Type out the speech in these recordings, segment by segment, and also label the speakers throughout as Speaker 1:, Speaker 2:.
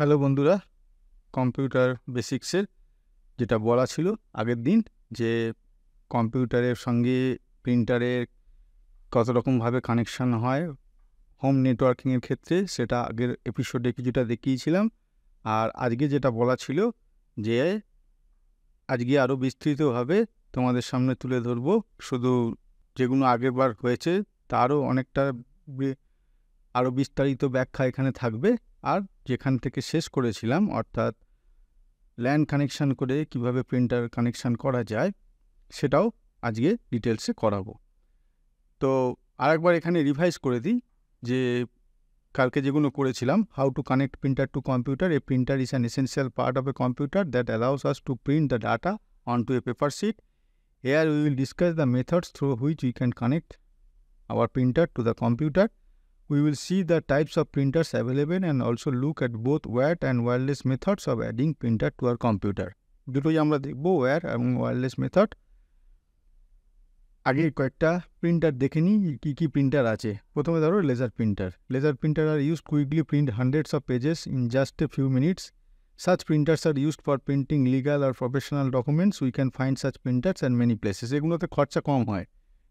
Speaker 1: Hello বন্ধুরা computer বেসিক্সের যেটা বলা ছিল আগের দিন যে কম্পিউটারের সঙ্গে প্রিন্টারের কত রকমভাবে কানেকশান হয় হোম নেটওয়ার্কিংয়ের ক্ষেত্রে সেটা আগের এপিসোডে কিছুটা দেখিয়েছিলাম আর আজকে যেটা বলা ছিল যে আজকে আরও বিস্তৃতভাবে তোমাদের সামনে তুলে ধরব শুধু যেগুলো আগেরবার হয়েছে তারও অনেকটা আরও বিস্তারিত ব্যাখ্যা এখানে থাকবে আর যেখান থেকে শেষ করেছিলাম অর্থাৎ ল্যান্ড কানেকশান করে কিভাবে প্রিন্টার কানেকশান করা যায় সেটাও আজকে ডিটেলসে করাবো তো আরেকবার এখানে রিভাইজ করে দিই যে কালকে যেগুলো করেছিলাম how to connect printer to computer a printer is an essential part of a computer that allows us to print the data on to a paper sheet here we will discuss the methods through which we can connect our printer to the computer we will see the types of printers available and also look at both wired and wireless methods of adding printer to our computer দুটোই আমরা দেখব wired এবং wireless method আগে printer printer দেখে নিই printer কী printer আছে প্রথমে ধরো laser printer. Laser printer are used quickly print hundreds of pages in just a few minutes. such printers are used for printing legal or professional documents. We can find such printers in many places. এগুলোতে খরচা কম হয়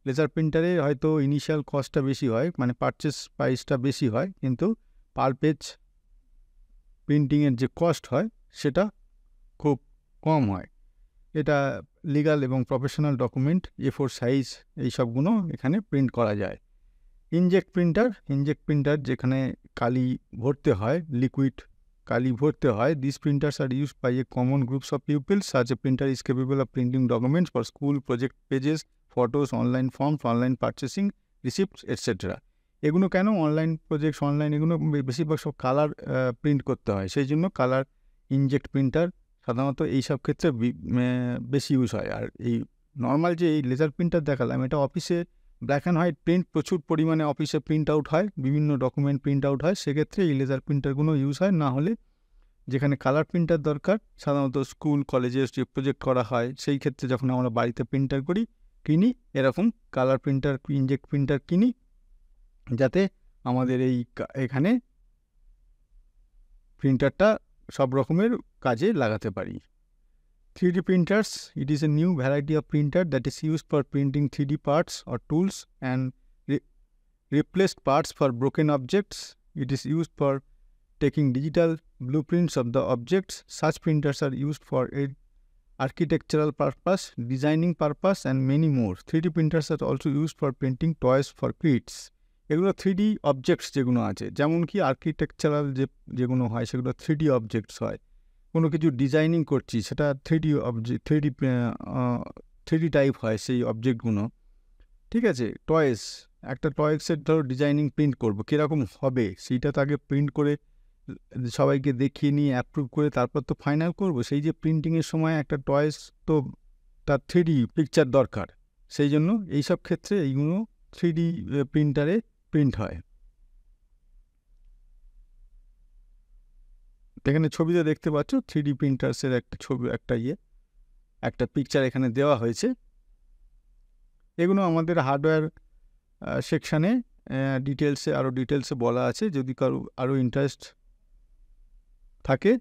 Speaker 1: laser প্রিন্টারে হয়তো initial কস্টটা বেশি হয় মানে purchase প্রাইসটা বেশি হয় কিন্তু পার পেজ প্রিন্টিংয়ের যে কস্ট হয় সেটা খুব কম হয় এটা লিগাল এবং professional document A four size এই সবগুলো এখানে প্রিন্ট করা যায় ইনজেক্ট প্রিন্টার ইনজেক্ট প্রিন্টার যেখানে কালি ভরতে হয় লিকুইড কালি ভরতে হয় this printers are use by a common groups of peoples such a printer is capable of printing documents for school project pages photos online forms online purchasing receipts etcetera এগুলো কেন online projects online এগুলো বেশিরভাগ সব colour print করতে হয় সেই জন্য colour inject printer সাধারণত এই সব ক্ষেত্রে বেশি ইউজ হয় আর এই নর্মাল যে এই লেজার প্রিন্টার দেখালাম এটা অফিসে ব্ল্যাক অ্যান্ড হোয়াইট প্রিন্ট প্রচুর পরিমাণে অফিসে প্রিন্ট আউট হয় বিভিন্ন ডকুমেন্ট প্রিন্ট আউট হয় সেক্ষেত্রে এই লেজার প্রিন্টারগুলো ইউজ হয় না হলে যেখানে কালার প্রিন্টার দরকার সাধারণত স্কুল কলেজে প্রজেক্ট করা হয় সেই ক্ষেত্রে যখন আমরা বাড়িতে প্রিন্টার করি কিনি এরকম কালার প্রিন্টার ইনজেক্ট প্রিন্টার কিনি যাতে আমাদের এই এখানে প্রিন্টারটা সব রকমের কাজে লাগাতে পারি 3D printers, it is a new variety of printer that is used for printing 3D parts or tools and re replaced parts for broken objects. It is used for taking digital blueprints of the objects. Such printers are used for ed architectural purpose, designing purpose and many more. 3D printers are also used for printing toys for kids. এগুলো three D objects যেগুলো আছে যেমন কি architectural যে যেগুলো হয় সেগুলো three D objects হয় কোনো কিছু ডিজাইনিং করছি সেটা three D object three D three D type হয় সেই অবজেক্টগুলো ঠিক আছে টয়েস একটা টয়েসের ধরো ডিজাইনিং প্রিন্ট করবো কীরকম হবে সেইটা তাকে প্রিন্ট করে সবাইকে দেখিয়ে নিয়ে অ্যাপ্রুভ করে তারপর তো ফাইনাল করব সেই যে প্রিন্টিংয়ের সময় একটা টয়েস তো তার থ্রি পিকচার দরকার সেই জন্য এইসব ক্ষেত্রে এইগুলো থ্রি প্রিন্টারে প্রিন্ট হয় এখানে ছবিতে দেখতে পাচ্ছ থ্রি ডি প্রিন্টার্সের একটা ছবি একটা ইয়ে একটা পিকচার এখানে দেওয়া হয়েছে এগুলো আমাদের হার্ডওয়্যার সেকশানে ডিটেলসে আরও ডিটেলসে বলা আছে যদি কারো আরও ইন্টারেস্ট থাকে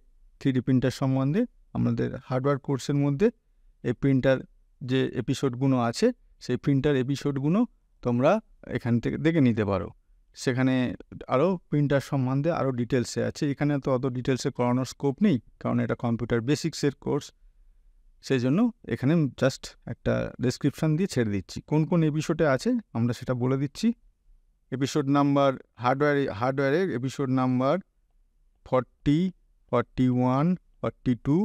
Speaker 1: থ্রি প্রিন্টার সম্বন্ধে আমাদের হার্ডওয়্যার কোর্সের মধ্যে এই প্রিন্টার যে এপিসোডগুলো আছে সেই প্রিন্টার এপিসোডগুলো তোমরা এখান থেকে দেখে নিতে পারো সেখানে আরও প্রিন্টার সম্বন্ধে আরও ডিটেলসে আছে এখানে তো অত ডিটেলসে করানোর স্কোপ নেই কারণ এটা কম্পিউটার বেসিক্সের কোর্স সেই জন্য এখানে জাস্ট একটা ডেসক্রিপশান দিয়ে ছেড়ে দিচ্ছি কোন কোন এপিসোডে আছে আমরা সেটা বলে দিচ্ছি এপিসোড নাম্বার হার্ডওয়্যার হার্ডওয়্যারের episode number forty forty one forty two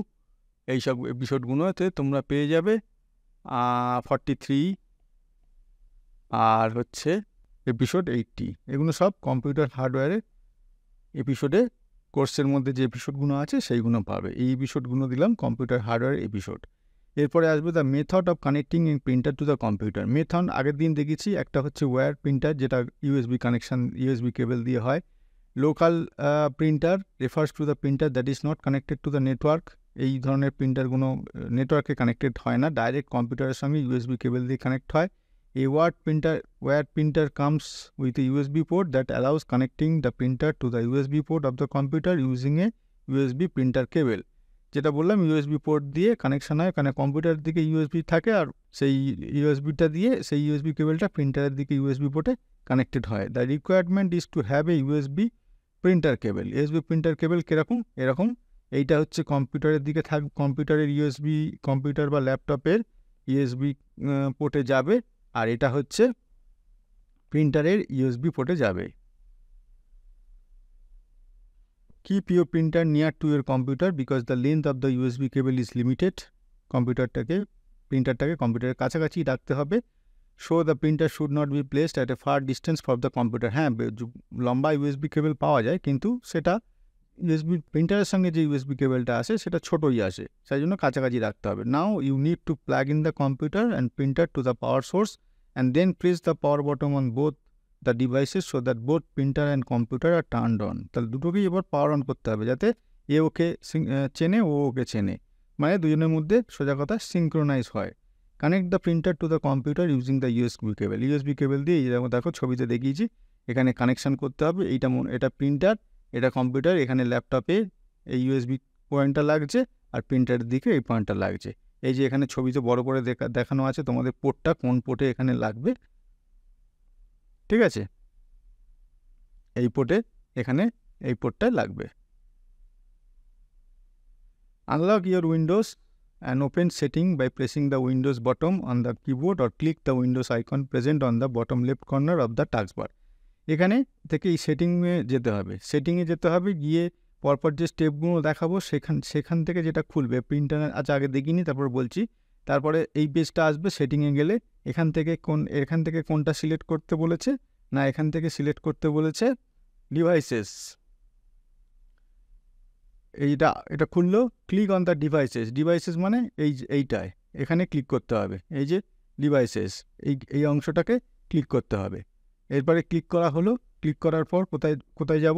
Speaker 1: এইসব এপিসোডগুলোতে তোমরা পেয়ে যাবে ফর্টি থ্রি আর হচ্ছে এপিসোড এইটটি এগুলো সব কম্পিউটার হার্ডওয়্যারের এপিসোডে কোর্সের মধ্যে যে এপিসোডগুলো আছে সেইগুলো পাবে এই এপিসোডগুলো দিলাম কম্পিউটার হার্ডওয়্যার এপিসোড এরপরে আসবে the method of connecting in printer to the computer method আগের দিন দেখেছি একটা হচ্ছে ওয়্যার প্রিন্টার যেটা ইউএসবি কানেকশান ইউএসবি কেবল দিয়ে হয় local printer refers to the printer that is not connected to the network এই ধরনের প্রিন্টারগুলো নেটওয়ার্কে কানেক্টেড হয় না ডাইরেক্ট কম্পিউটারের সঙ্গে ইউএসবি কেবল দিয়ে কানেক্ট হয় a wired printer wired printer comes with USB port port allows connecting the printer to the USB port of the computer computer using a USB printer যেটা বললাম USB port দিয়ে connection হয় ওখানে computer দিকে USB থাকে আর সেই ইউএসবিটা দিয়ে সেই ইউএসবি কেবলটা প্রিন্টারের দিকে ইউএসবি পোর্টে কানেক্টেড হয় the requirement is to have a USB printer cable USB printer cable কীরকম এরকম এইটা হচ্ছে কম্পিউটারের দিকে থাক কম্পিউটারের ইউএসবি কম্পিউটার বা ল্যাপটপের ইউএসবি পোর্টে যাবে আর এটা হচ্ছে প্রিন্টারের ইউএসবি পোর্টে যাবে keep your printer near to your computer because the length of the USB cable is limited কম্পিউটারটাকে প্রিন্টারটাকে কম্পিউটারের কাছাকাছি রাখতে হবে so the printer should not be placed at a far distance from the computer হ্যাঁ লম্বা ইউএসবি কেবল পাওয়া যায় কিন্তু সেটা ইউএসবি প্রিন্টারের সঙ্গে যে ইউএসবি কেবলটা আসে সেটা ছোটোই আসে সেই জন্য কাছাকাছি রাখতে হবে now you need to plug in the computer and printer to the power source and then press the power button on both the devices so that both printer and computer are turn on তাহলে দুটোকেই এবার power on করতে হবে যাতে এ ওকে চেনে ও ওকে চেনে মানে দুজনের মধ্যে সোজা কথা সিঙ্ক্রোনাইজ হয় connect the printer to the computer using the USB cable USB cable দিয়ে যেমন দেখো ছবিতে দেখিয়েছি এখানে কানেকশান করতে হবে এইটা এটা প্রিন্টার এটা কম্পিউটার এখানে ল্যাপটপে এই ইউএসবি পয়েন্টটা লাগছে আর প্রিন্টারের দিকে এই পয়েন্টটা লাগছে এই যে এখানে ছবিতে বড় করে দেখানো আছে তোমাদের পোর্টটা কোন পোর্টে এখানে লাগবে ঠিক আছে এই পোর্টে এখানে এই পোর্টটায় লাগবে unlock your Windows and open setting by pressing the Windows button on the keyboard or click the Windows icon present on the bottom left corner of the taskbar এখানে থেকে এই সেটিংয়ে যেতে হবে সেটিংয়ে যেতে হবে গিয়ে পরপর যে স্টেপগুলো দেখাবো সেখান সেখান থেকে যেটা খুলবে প্রিন্টার আজ আচ্ছা, আগে দেখিনি তারপর বলছি তারপরে এই পেজটা আসবে সেটিংয়ে গেলে এখান থেকে কোন এখান থেকে কোনটা সিলেক্ট করতে বলেছে না এখান থেকে সিলেক্ট করতে বলেছে ডিভাইসেস এইটা এটা খুললো click on the devices devices মানে এই এইটায় এখানে ক্লিক করতে হবে এই যে ডিভাইসেস এই এই অংশটাকে ক্লিক করতে হবে এরপরে ক্লিক করা হলো ক্লিক করার পর কোথায় কোথায় যাব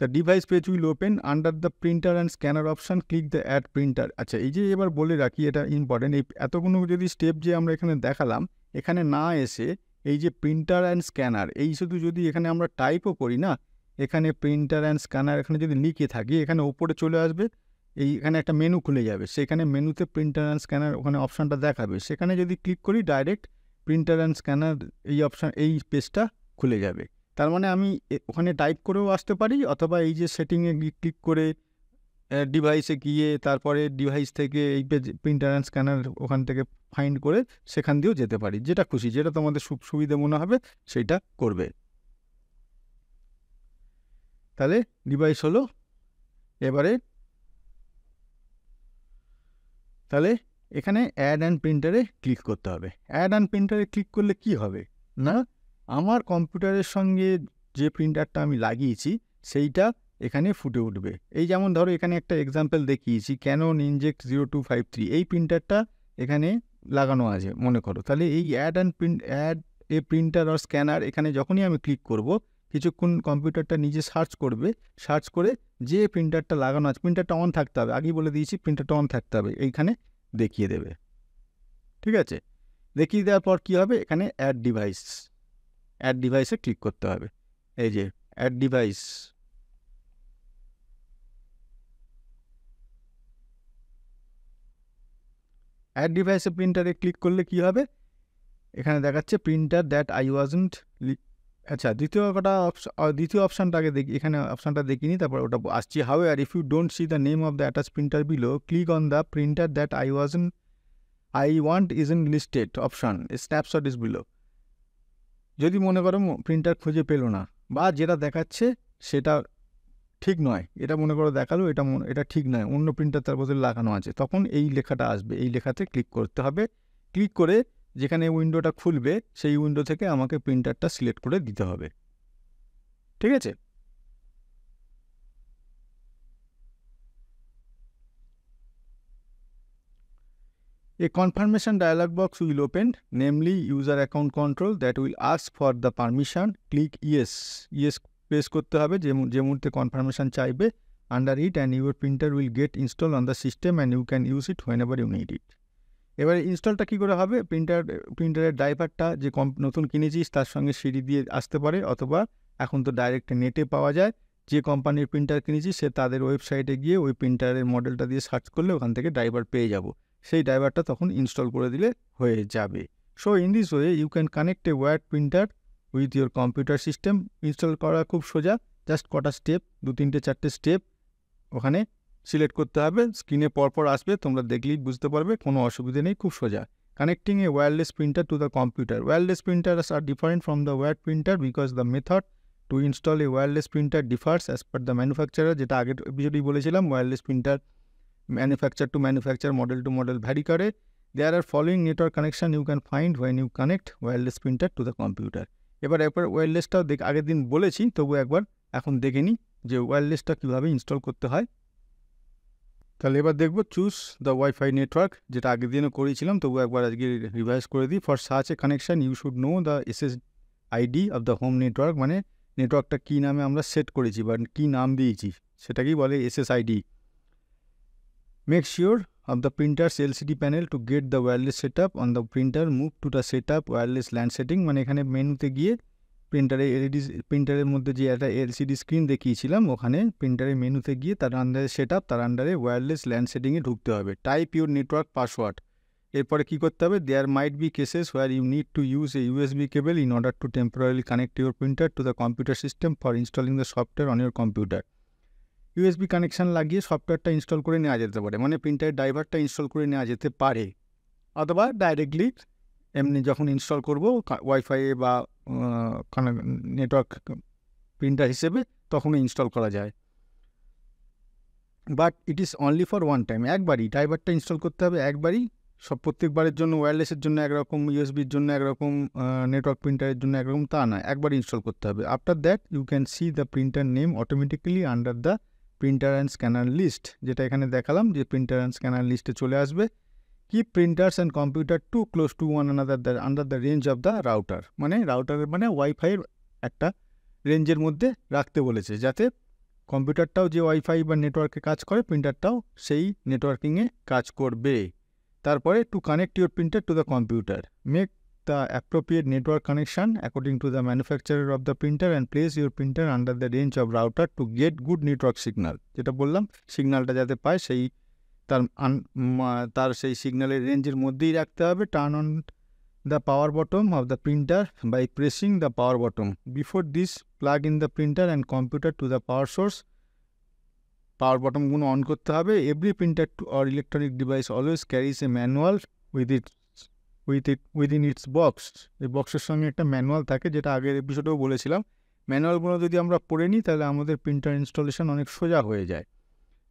Speaker 1: the device page will open under the printer and scanner option click the add printer আচ্ছা এই যে এবার বলে রাখি এটা ইম্পর্টেন্ট এই এতগুলো যদি স্টেপ যে আমরা এখানে দেখালাম এখানে না এসে এই যে প্রিন্টার অ্যান্ড স্ক্যানার এই শুধু যদি এখানে আমরা টাইপও করি না এখানে প্রিন্টার অ্যান্ড স্ক্যানার এখানে যদি লিখে থাকি এখানে ওপরে চলে আসবে এই এখানে একটা মেনু খুলে যাবে সেখানে মেনুতে প্রিন্টার অ্যান্ড স্ক্যানার ওখানে অপশানটা দেখাবে সেখানে যদি ক্লিক করি ডাইরেক্ট প্রিন্টার অ্যান্ড স্ক্যানার এই অপশান এই পেজটা খুলে যাবে তার মানে আমি ওখানে টাইপ করেও আসতে পারি অথবা এই যে সেটিংয়ে ক্লিক করে ডিভাইসে গিয়ে তারপরে ডিভাইস থেকে এই পেজ প্রিন্টার অ্যান্ড স্ক্যানার ওখান থেকে ফাইন্ড করে সেখান দিয়েও যেতে পারি যেটা খুশি যেটা তোমাদের সুবিধে মনে হবে সেটা করবে তাহলে ডিভাইস হলো এবারে তাহলে এখানে অ্যাড অ্যান্ড প্রিন্টারে ক্লিক করতে হবে অ্যাড অ্যান্ড প্রিন্টারে ক্লিক করলে কি হবে না আমার কম্পিউটারের সঙ্গে যে প্রিন্টারটা আমি লাগিয়েছি সেইটা এখানে ফুটে উঠবে এই যেমন ধরো এখানে একটা এক্সাম্পল দেখিয়েছি Canon inkjet zero two five three এই প্রিন্টারটা এখানে লাগানো আছে মনে করো তাহলে এই add and print add a printer R scanner এখানে যখনই আমি ক্লিক করব কিছুক্ষণ কম্পিউটারটা নিজে সার্চ করবে সার্চ করে যে প্রিন্টারটা লাগানো আছে প্রিন্টারটা অন থাকতে হবে আগেই বলে দিয়েছি প্রিন্টারটা অন থাকতে হবে এইখানে দেখিয়ে দেবে ঠিক আছে দেখিয়ে দেওয়ার পর কী হবে এখানে অ্যাড ডিভাইস অ্যাড ডিভাইসে ক্লিক করতে হবে এই যে অ্যাড ডিভাইস অ্যাড ডিভাইসে প্রিন্টারে ক্লিক করলে কি হবে এখানে দেখাচ্ছে প্রিন্টার দ্যাট আই ওয়াজন্ট আচ্ছা দ্বিতীয় কটা দ্বিতীয় অপশানটাকে দেখি এখানে অপশানটা দেখিনি তারপর ওটা আসছি how are if you don't see the name of the attach printer below click on the printer that I was I want is in listed option snapshot is below যদি মনে করো প্রিন্টার খুঁজে পেলো না বা যেটা দেখাচ্ছে সেটা ঠিক নয় এটা মনে করো দেখালো এটা এটা ঠিক নয় অন্য প্রিন্টার তার বদলে লাগানো আছে তখন এই লেখাটা আসবে এই লেখাতে ক্লিক করতে হবে ক্লিক করে যেখানে উইন্ডোটা খুলবে সেই উইন্ডো থেকে আমাকে প্রিন্টারটা সিলেক্ট করে দিতে হবে ঠিক আছে a confirmation dialog box will open namely user account control that will ask for the permission click yes yes press করতে হবে যে মুহূর্তে কনফার্মেশন চাইবে under it and your printer will get install on the system and you can use it whenever you need it এবারে ইনস্টলটা কি করে হবে প্রিন্টার প্রিন্টারের ড্রাইভারটা যে কম নতুন কিনেছিস তার সঙ্গে সিডি দিয়ে আসতে পারে অথবা এখন তো ডাইরেক্ট নেটে পাওয়া যায় যে কোম্পানির প্রিন্টার কিনেছি সে তাদের ওয়েবসাইটে গিয়ে ওই প্রিন্টারের মডেলটা দিয়ে সার্চ করলে ওখান থেকে ড্রাইভার পেয়ে যাব সেই ড্রাইভারটা তখন ইনস্টল করে দিলে হয়ে যাবে so in this way you can connect a wired printer with your computer system install করা খুব সোজা জাস্ট কটা স্টেপ দু তিনটে চারটে স্টেপ ওখানে সিলেক্ট করতে হবে স্ক্রিনে পরপর আসবে তোমরা দেখলেই বুঝতে পারবে কোনো অসুবিধে নেই খুব সোজা connecting a wireless printer to the computer wireless printer are different from the wire printer because the method to install a wireless printer differs as per the manufacturer যেটা আগের এপিসোডেই বলেছিলাম wireless printer manufacture to manufacture model to model vary করে there are following network connection you can find one you connect wireless printer to the computer এবার একবার ওয়ারলেসটাও দেখ আগের দিন বলেছি তবু একবার এখন দেখে নিই যে ওয়ারলেসটা কীভাবে ইনস্টল করতে হয় কাল এবা দেখবো চুজ দা ওয়াইফাই নেটওয়ার্ক যেটা আগের দিন করেছিলাম তো ও একবার আজকে রিভাইজ করে দি for search a connection you should know the SSID of the home network মানে নেটওয়ার্কটা কি নামে আমরা সেট করেছি মানে কি নাম দিয়েছি সেটাকেই বলে SSID make sure on the printer's LCD panel to get the wireless setup on the printer move to the setup wireless LAN settings মানে এখানে মেনুতে গিয়ে প্রিন্টারে এলইডি প্রিন্টারের মধ্যে যে একটা এলসিডি স্ক্রিন দেখিয়েছিলাম ওখানে প্রিন্টারের মেনুতে গিয়ে তার আন্ডারে সেট আপ তার আন্ডারে ওয়্যারলেস ল্যান্ড সেটিংয়ে ঢুকতে হবে টাইপ ইউর নেটওয়ার্ক পাসওয়ার্ড এরপরে কী করতে হবে there might be cases where you need to use a USB cable in order to temporary connect your printer to the computer system for installing the software on your computer USB connection লাগিয়ে সফটওয়্যারটা install করে নেওয়া যেতে পারে মানে প্রিন্টারের ড্রাইভারটা install করে নেওয়া যেতে পারে অথবা ডাইরেক্টলি এমনি যখন ইনস্টল করব ওয়াইফাই বা নেটওয়ার্ক প্রিন্টার হিসেবে তখনই ইনস্টল করা যায় but it is only for one time একবারই ড্রাইভারটা ইনস্টল করতে হবে একবারই সব প্রত্যেকবারের জন্য ওয়্যারলেসের জন্য একরকম ইউএসবির জন্য একরকম নেটওয়ার্ক প্রিন্টারের জন্য একরকম তা না একবার ইনস্টল করতে হবে after that you can see the printer name automatically under the printer and scanner list যেটা এখানে দেখালাম যে প্রিন্টার অ্যান্ড স্ক্যানার লিস্টে চলে আসবে keep printers and computer too close to one another the under the range of the router মানে রাউটারের মানে ওয়াইফাই একটা রেঞ্জের মধ্যে রাখতে বলেছে যাতে কম্পিউটারটাও যে ওয়াইফাই বা নেটওয়ার্কে কাজ করে প্রিন্টারটাও সেই নেটওয়ার্কিংয়ে কাজ করবে তারপরে to connect your printer to the computer make the appropriate network connection according to the manufacturer of the printer and place your printer under the range of router to get good network signal যেটা বললাম সিগনালটা যাতে পায় সেই তার তার সেই সিগন্যালের রেঞ্জের মধ্যেই রাখতে হবে turn on the power button of the printer by pressing the power button before this plug in the printer and computer to the power source power বটমগুলো অন করতে হবে every printer too or electronic device always carries a manual with it with it within its box এই বক্সের সঙ্গে একটা manual থাকে যেটা আগের এপিসোডেও বলেছিলাম ম্যানুয়ালগুলো যদি আমরা পড়ে নিই তাহলে আমাদের প্রিন্টার ইনস্টলেশন অনেক সোজা হয়ে যায়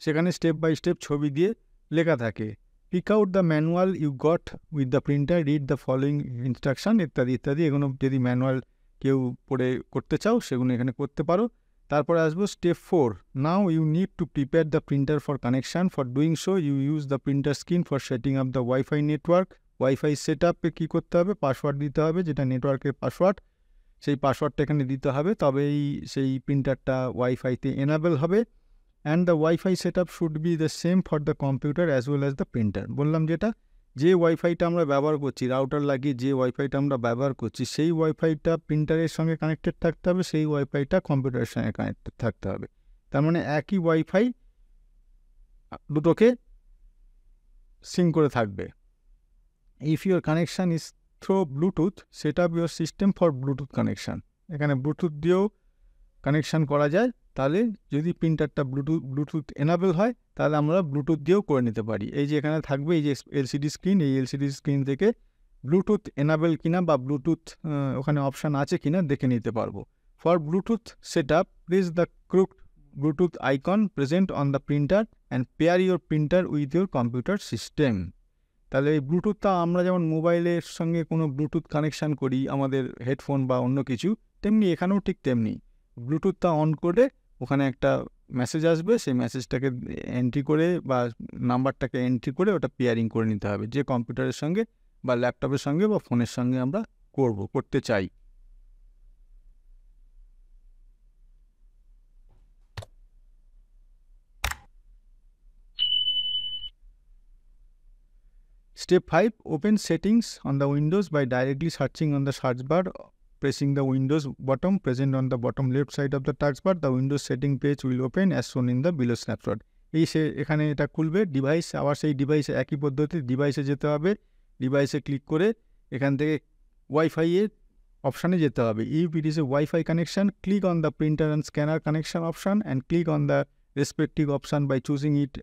Speaker 1: সেখানে স্টেপ বাই স্টেপ ছবি দিয়ে লেখা থাকে pick out the manual you got with the printer read the following instruction ইত্যাদি ইত্যাদি এগুলো যদি ম্যানুয়াল কেউ পড়ে করতে চাও সেগুলো এখানে করতে পারো তারপর আসবো step four now you need to prepare the printer for connection for doing so you use the printer screen for setting up the wifi network wifi set আপে কী করতে হবে পাসওয়ার্ড দিতে হবে যেটা নেটওয়ার্কের পাসওয়ার্ড সেই পাসওয়ার্ডটা এখানে দিতে হবে তবেই সেই প্রিন্টারটা ওয়াইফাইতে এনাবেল হবে and the wifi set up should be the same for the computer as well as the printer বললাম যেটা যে ওয়াইফাইটা আমরা ব্যবহার করছি রাউটার লাগিয়ে যে ওয়াইফাইটা আমরা ব্যবহার করছি সেই ওয়াইফাইটা প্রিন্টারের সঙ্গে কানেক্টেড থাকতে হবে সেই ওয়াইফাইটা কম্পিউটারের সঙ্গে কানেক্টেড থাকতে হবে তার মানে একই ওয়াইফাই দুটোকে সিঙ্ক করে থাকবে if your connection is through bluetooth set up your system for bluetooth connection এখানে ব্লুটুথ দিয়েও কানেকশান করা যায় তাহলে যদি প্রিন্টারটা ব্লুটুথ ব্লুটুথ এনাবেল হয় তাহলে আমরা ব্লুটুথ দিয়েও করে নিতে পারি এই যে এখানে থাকবে এই যে এলসিডি স্ক্রিন এই এলসিডি স্ক্রিন থেকে ব্লুটুথ এনাবেল কিনা বা ব্লুটুথ ওখানে অপশান আছে কিনা দেখে নিতে পারবো for bluetooth set up place the crook bluetooth icon present on the printer and pair your printer with your computer system তাহলে এই ব্লুটুথটা আমরা যেমন মোবাইলের সঙ্গে কোনো ব্লুটুথ কানেকশান করি আমাদের হেডফোন বা অন্য কিছু তেমনি এখানেও ঠিক তেমনি ব্লুটুথটা অন করে ওখানে একটা মেসেজ আসবে সেই মেসেজটাকে এন্ট্রি করে বা নাম্বারটাকে এন্ট্রি করে ওটা পেয়ারিং করে নিতে হবে যে কম্পিউটারের সঙ্গে বা ল্যাপটপের সঙ্গে বা ফোনের সঙ্গে আমরা করব করতে চাই step five open settings on the Windows by directly searching on the search bar pressing the Windows button present on the bottom left side of the taskbar, the Windows setting page will open as shown in the below snapshot. এই সে এখানে এটা খুলবে device আবার সেই ডিভাইসে একই পদ্ধতি ডিভাইসে যেতে হবে ডিভাইসে ক্লিক করে এখান থেকে ওয়াইফাইয়ের অপশানে যেতে হবে if it is a wifi connection click on the printer and scanner connection option and click on the respective option by choosing it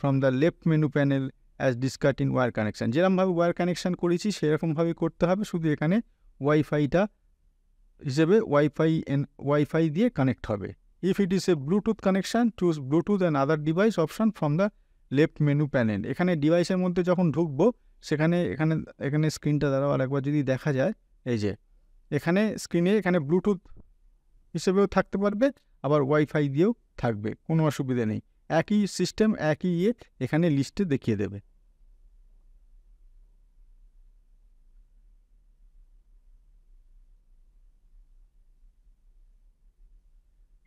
Speaker 1: from the left menu panel as discussed in wire connection যেরকমভাবে wire connection করেছি সেরকমভাবে করতে হবে শুধু এখানে ওয়াইফাইটা হিসেবে wifi wifi দিয়ে কানেক্ট হবে if it is a bluetooth connection choose bluetooth and other device option from the left menu panel এখানে ডিভাইসের মধ্যে যখন ঢুকবো সেখানে এখানে এখানে স্ক্রিনটা দ্বারা আরেকবার যদি দেখা যায় এই যে এখানে স্ক্রিনে এখানে ব্লুটুথ হিসেবেও থাকতে পারবে আবার ওয়াইফাই দিয়েও থাকবে কোনো অসুবিধা নেই একই সিস্টেম একই ইয়ে এখানে লিস্টে দেখিয়ে দেবে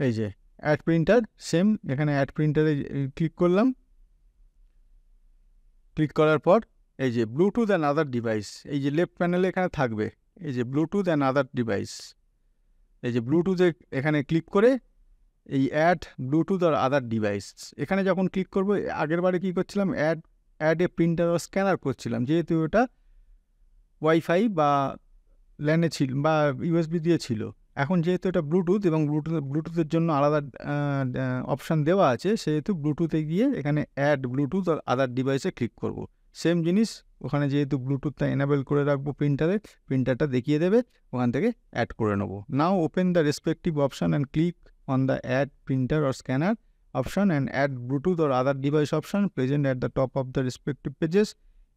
Speaker 1: এই যে অ্যাড প্রিন্টার সেম এখানে অ্যাড প্রিন্টারে ক্লিক করলাম ক্লিক করার পর এই যে ব্লুটুথ অ্যান্ড আদার ডিভাইস এই যে লেফট প্যানেলে এখানে থাকবে এই যে ব্লুটুথ অ্যান্ড আদার ডিভাইস এই যে ব্লুটুথে এখানে ক্লিক করে এই add bluetooth or other device এখানে যখন ক্লিক করব আগের বারে কী করছিলাম add add a printer R scanner করছিলাম যেহেতু ওটা ওয়াইফাই বা ল্যানে ছিল বা ইউএসবি দিয়ে ছিল এখন যেহেতু এটা ব্লুটুথ এবং ব্লুটুথ ব্লুটুথের জন্য আলাদা অপশান দেওয়া আছে সেহেতু ব্লুটুথে গিয়ে এখানে অ্যাড ব্লুটুথ আর আদার ডিভাইসে ক্লিক করব। সেম জিনিস ওখানে যেহেতু ব্লুটুথটা এনাবেল করে রাখবো প্রিন্টারে প্রিন্টারটা দেখিয়ে দেবে ওখান থেকে অ্যাড করে নেবো now open the respective option and click on the add printer or scanner option and add bluetooth or other device option present at the top of the respective pages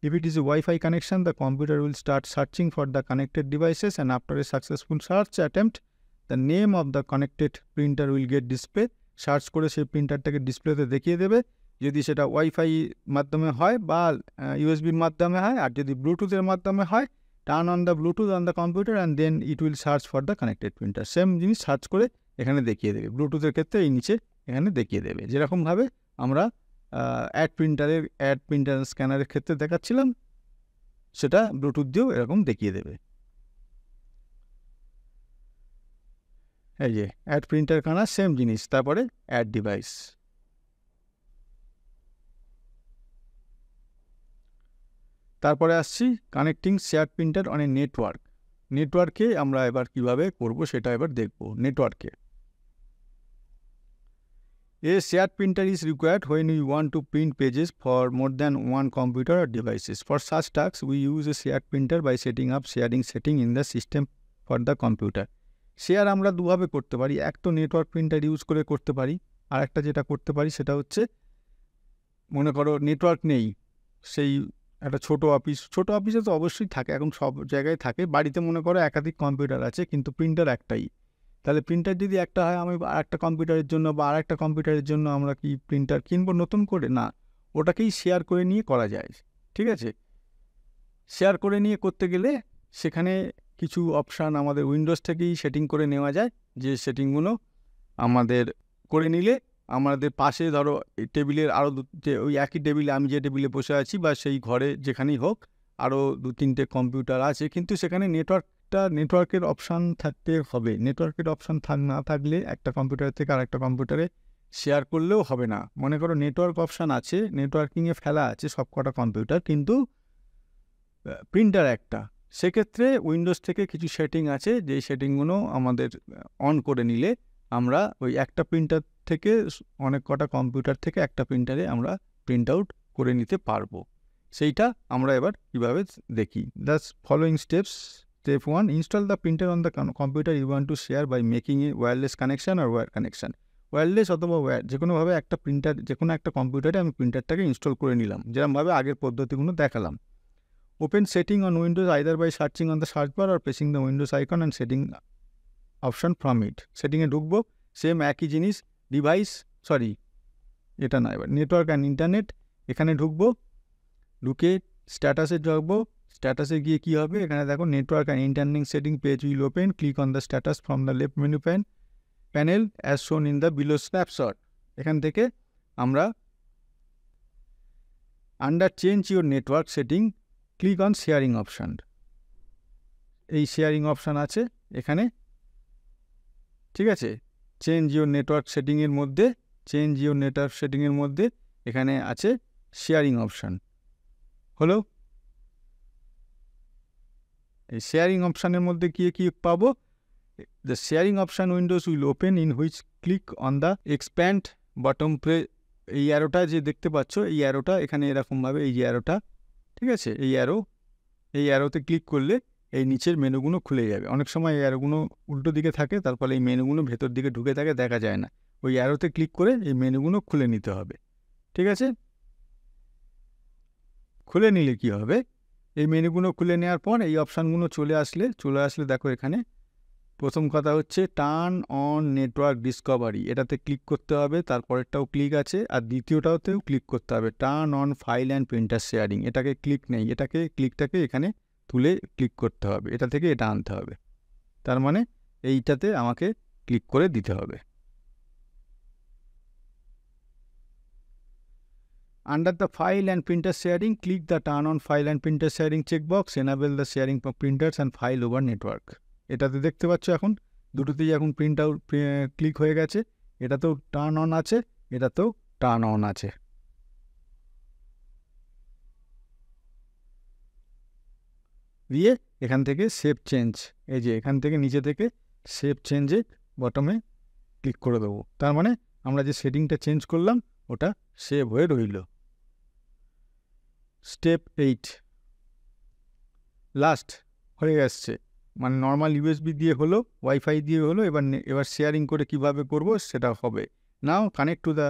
Speaker 1: if it is a wifi fi the computer will start searching for the connected devices and after a successful search search the name of the connected printer will get display search করে সেই প্রিন্টারটাকে ডিসপ্লেতে দেখিয়ে দেবে যদি সেটা wifi মাধ্যমে হয় বা ইউএসবির মাধ্যমে হয় আর যদি ব্লুটুথের মাধ্যমে হয় turn on the bluetooth on the computer and then it will search for the connected printer same জিনিস সার্চ করে এখানে দেখিয়ে দেবে ব্লুটুথের ক্ষেত্রে এই নিচে এখানে দেখিয়ে দেবে যেরকমভাবে আমরা অ্যাড প্রিন্টারের অ্যাড প্রিন্টার স্ক্যানারের ক্ষেত্রে দেখাচ্ছিলাম সেটা ব্লুটুথ দিয়েও এরকম দেখিয়ে দেবে এই যে অ্যাড প্রিন্টার কানা সেম জিনিস তারপরে অ্যাড ডিভাইস তারপরে আসছি connecting share printer on a network নেটওয়ার্কে আমরা এবার কিভাবে করব সেটা এবার দেখব নেটওয়ার্কে a share printer is required when you want to print pages for more than one computer or devices for such task we use a share printer by setting up sharing setting in the system for the computer share আমরা দুভাবে করতে পারি এক তো network printer use করে করতে পারি আর একটা যেটা করতে পারি সেটা হচ্ছে মনে করো নেটওয়ার্ক নেই সেই একটা ছোট অফিস ছোট অফিসে তো অবশ্যই থাকে এখন সব জায়গায় থাকে বাড়িতে মনে করো একাধিক কম্পিউটার আছে কিন্তু প্রিন্টার একটাই তাহলে প্রিন্টার যদি একটা হয় আমি আর একটা কম্পিউটারের জন্য বা আর একটা কম্পিউটারের জন্য আমরা কি প্রিন্টার কিনবো নতুন করে না ওটাকেই শেয়ার করে নিয়ে করা যায় ঠিক আছে শেয়ার করে নিয়ে করতে গেলে সেখানে কিছু অপশান আমাদের উইন্ডোজ থেকেই সেটিং করে নেওয়া যায় যে সেটিংগুলো আমাদের করে নিলে আমাদের পাশে ধরো টেবিলের আরও দু ওই একই টেবিলে আমি যে টেবিলে বসে আছি বা সেই ঘরে যেখানেই হোক আরও দু তিনটে কম্পিউটার আছে কিন্তু সেখানে নেটওয়ার্কটা নেটওয়ার্কের অপশান থাকতে হবে নেটওয়ার্কের অপশান থাক না থাকলে একটা কম্পিউটার থেকে আর একটা কম্পিউটারে শেয়ার করলেও হবে না মনে করো নেটওয়ার্ক অপশান আছে নেটওয়ার্কিংয়ে ফেলা আছে সব কটা কম্পিউটার কিন্তু প্রিন্টার একটা সেক্ষেত্রে উইন্ডোজ থেকে কিছু সেটিং আছে যেই সেটিংগুলো আমাদের অন করে নিলে আমরা ওই একটা প্রিন্টার থেকে অনেক কটা কম্পিউটার থেকে একটা প্রিন্টারে আমরা প্রিন্ট আউট করে নিতে পারব সেইটা আমরা এবার কীভাবে দেখি thus following steps step one install the printer on the computer you want to share by making a wireless connection or wire connection wireless অথবা ওয়্যার যে কোনোভাবে একটা প্রিন্টার যে কোনো একটা কম্পিউটারে আমি প্রিন্টারটাকে ইনস্টল করে নিলাম যেরমভাবে আগের পদ্ধতিগুলো দেখালাম Open setting on Windows either by searching on the search bar or pressing the Windows icon and setting option from it সেটিংয়ে ঢুকবো সেম একই জিনিস ডিভাইস সরি এটা নয় এবার নেটওয়ার্ক অ্যান্ড ইন্টারনেট এখানে ঢুকবো ঢুকে স্ট্যাটাসে ঢুকবো স্ট্যাটাসে গিয়ে কী হবে এখানে দেখো network and internet setting page will open click on the status from the left menu pan panel as shown in the below snapshot এখান থেকে আমরা under change your network setting click on sharing option এই sharing option আছে এখানে ঠিক আছে change your network সেটিংয়ের মধ্যে change your network সেটিংয়ের মধ্যে এখানে আছে শেয়ারিং অপশান হলো এই শেয়ারিং অপশানের মধ্যে গিয়ে কি পাবো the sharing option windows will open in which click on the expand button প্রে এই অ্যারোটা যে দেখতে পাচ্ছ এই অ্যারোটা এখানে এরকমভাবে এই যে অ্যারোটা ঠিক আছে এই অ্যারো এই অ্যারোতে ক্লিক করলে এই নিচের মেনুগুলো খুলে যাবে অনেক সময় এই অ্যারোগুলো উল্টো দিকে থাকে তারপরে এই মেনুগুলো ভেতর দিকে ঢুকে থাকে দেখা যায় না ওই অ্যারোতে ক্লিক করে এই মেনুগুলো খুলে নিতে হবে ঠিক আছে খুলে নিলে কি হবে এই মেনুগুলো খুলে নেওয়ার পর এই অপশানগুলো চলে আসলে চলে আসলে দেখো এখানে প্রথম কথা হচ্ছে টার্ন অন নেটওয়ার্ক ডিসকভারি এটাতে ক্লিক করতে হবে তারপরেরটাও ক্লিক আছে আর দ্বিতীয়টাতেও ক্লিক করতে হবে turn on file and printer sharing এটাকে ক্লিক নেই এটাকে ক্লিকটাকে এখানে তুলে ক্লিক করতে হবে এটা থেকে এটা আনতে হবে তার মানে এইটাতে আমাকে ক্লিক করে দিতে হবে under the file and printer sharing click the turn on file and printer sharing checkbox enable the sharing printers and file over network এটাতে দেখতে পাচ্ছ এখন দুটোতেই এখন প্রিন্ট আউট ক্লিক হয়ে গেছে এটাতেও টার্ন অন আছে এটাতেও টার্ন অন আছে দিয়ে এখান থেকে সেফ চেঞ্জ এই যে এখান থেকে নিচে থেকে সেফ চেঞ্জে বটমে ক্লিক করে দেবো তার মানে আমরা যে সেটিংটা চেঞ্জ করলাম ওটা সেভ হয়ে রইল স্টেপ এইট লাস্ট হয়ে গেছে মানে নর্মাল ইউএসবি দিয়ে হলো ওয়াইফাই দিয়ে হলো এবার এবার শেয়ারিং করে কিভাবে করব সেটা হবে now connect to the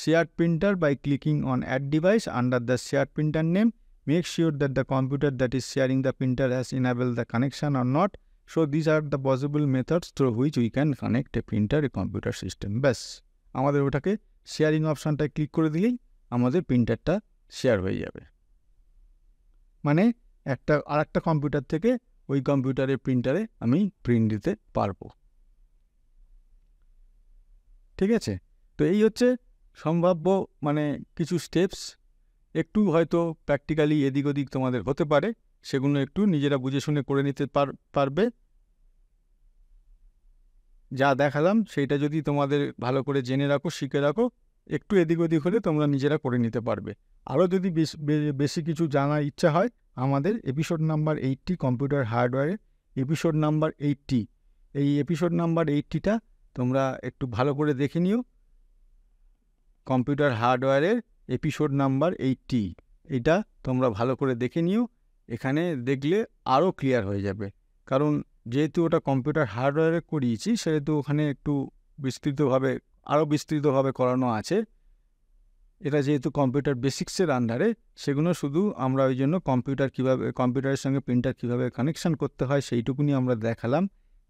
Speaker 1: share printer by clicking on add device under the share printer name make sure that the computer that is sharing the printer has enable the connection or not so this are the possible methods through which we can connect a printer a computer system ব্যাস আমাদের ওটাকে sharing অপশানটায় click করে দিলেই আমাদের প্রিন্টারটা share হয়ে যাবে মানে একটা আর একটা কম্পিউটার থেকে ওই কম্পিউটারের প্রিন্টারে আমি প্রিন্ট দিতে পারবো ঠিক আছে তো এই হচ্ছে সম্ভাব্য মানে কিছু স্টেপস একটু হয়তো প্র্যাকটিক্যালি এদিক ওদিক তোমাদের হতে পারে সেগুলো একটু নিজেরা বুঝে শুনে করে নিতে পারবে যা দেখালাম সেইটা যদি তোমাদের ভালো করে জেনে রাখো শিখে রাখো একটু এদিক ওদিক হলে তোমরা নিজেরা করে নিতে পারবে আরও যদি বেশি কিছু জানার ইচ্ছা হয় আমাদের এপিসোড নাম্বার এইটটি কম্পিউটার হার্ডওয়্যারের এপিসোড নাম্বার এইটটি এই এপিসোড নাম্বার এইটটিটা তোমরা একটু ভালো করে দেখে নিও কম্পিউটার হার্ডওয়্যারের এপিসোড নাম্বার এইটটি এটা তোমরা ভালো করে দেখে নিও এখানে দেখলে আরও ক্লিয়ার হয়ে যাবে কারণ যেহেতু ওটা কম্পিউটার হার্ডওয়্যারে করিয়েছি সেহেতু ওখানে একটু বিস্তৃতভাবে আরও বিস্তৃতভাবে করানো আছে এটা যেহেতু কম্পিউটার বেসিক্সের আন্ডারে সেগুলো শুধু আমরা ওই জন্য কম্পিউটার কীভাবে কম্পিউটারের সঙ্গে প্রিন্টার কীভাবে কানেকশান করতে হয় সেইটুকুনি আমরা দেখালাম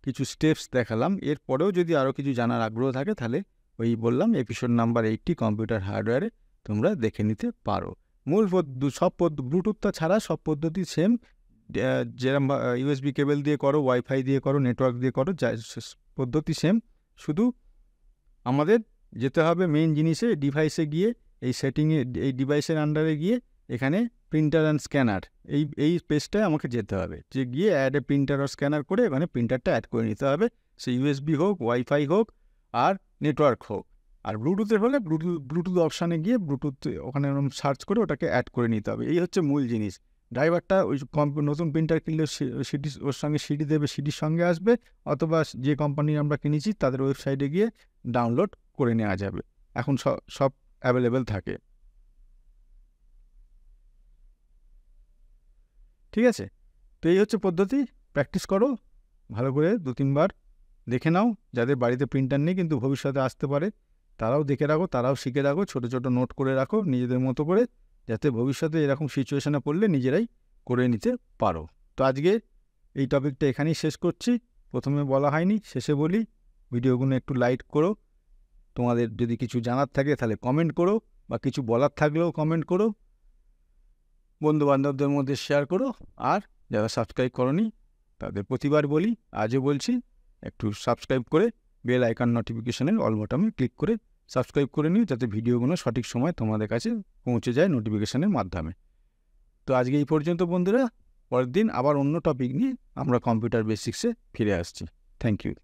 Speaker 1: কিছু স্টেপস দেখালাম এরপরেও যদি আরও কিছু জানার আগ্রহ থাকে তাহলে ওই বললাম এপিসোড নাম্বার এইটটি কম্পিউটার হার্ডওয়্যারে তোমরা দেখে নিতে পারো মূল সব পদ্ধতি ব্লুটুথটা ছাড়া সব পদ্ধতি সেম যেরম ইউএসবি কেবল দিয়ে করো ওয়াইফাই দিয়ে করো নেটওয়ার্ক দিয়ে করো যা পদ্ধতি সেম শুধু আমাদের যেতে হবে মেইন জিনিসে ডিভাইসে গিয়ে এই সেটিংয়ে এই ডিভাইসের আন্ডারে গিয়ে এখানে প্রিন্টার অ্যান্ড স্ক্যানার এই এই পেজটায় আমাকে যেতে হবে যে গিয়ে add a printer R scanner করে এখানে প্রিন্টারটা অ্যাড করে নিতে হবে সে ইউএসবি হোক ওয়াইফাই হোক আর নেটওয়ার্ক হোক আর ব্লুটুথের হলে ব্লুটুথ ব্লুটুথ অপশানে গিয়ে ব্লুটুথ ওখানে সার্চ করে ওটাকে অ্যাড করে নিতে হবে এই হচ্ছে মূল জিনিস ড্রাইভারটা ওই নতুন প্রিন্টার কিনলে সিডি ওর সঙ্গে সিডি দেবে সিডির সঙ্গে আসবে অথবা যে কোম্পানি আমরা কিনেছি তাদের ওয়েবসাইটে গিয়ে ডাউনলোড করে নেওয়া যাবে এখন সব অ্যাভেলেবেল থাকে ঠিক আছে তো এই হচ্ছে পদ্ধতি প্র্যাকটিস করো ভালো করে দু তিনবার দেখে নাও যাদের বাড়িতে প্রিন্টার নেই কিন্তু ভবিষ্যতে আসতে পারে তারাও দেখে রাখো তারাও শিখে রাখো ছোট ছোট নোট করে রাখো নিজেদের মতো করে যাতে ভবিষ্যতে এরকম সিচুয়েশানে পড়লে নিজেরাই করে নিতে পারো তো আজকে এই টপিকটা এখানেই শেষ করছি প্রথমে বলা হয়নি শেষে বলি ভিডিওগুলো একটু লাইট করো তোমাদের যদি কিছু জানার থাকে তাহলে কমেন্ট করো বা কিছু বলার থাকলেও কমেন্ট করো বন্ধুবান্ধবদের মধ্যে শেয়ার করো আর যারা সাবস্ক্রাইব করনি তাদের প্রতিবার বলি আজও বলছি একটু সাবস্ক্রাইব করে বেল আইকন নোটিফিকেশানের অল বটামে ক্লিক করে সাবস্ক্রাইব করে নিও যাতে ভিডিওগুলো সঠিক সময় তোমাদের কাছে পৌঁছে যায় নোটিফিকেশানের মাধ্যমে তো আজকে এই পর্যন্ত বন্ধুরা পরের দিন আবার অন্য টপিক নিয়ে আমরা কম্পিউটার বেসিক্সে ফিরে আসছি থ্যাংক ইউ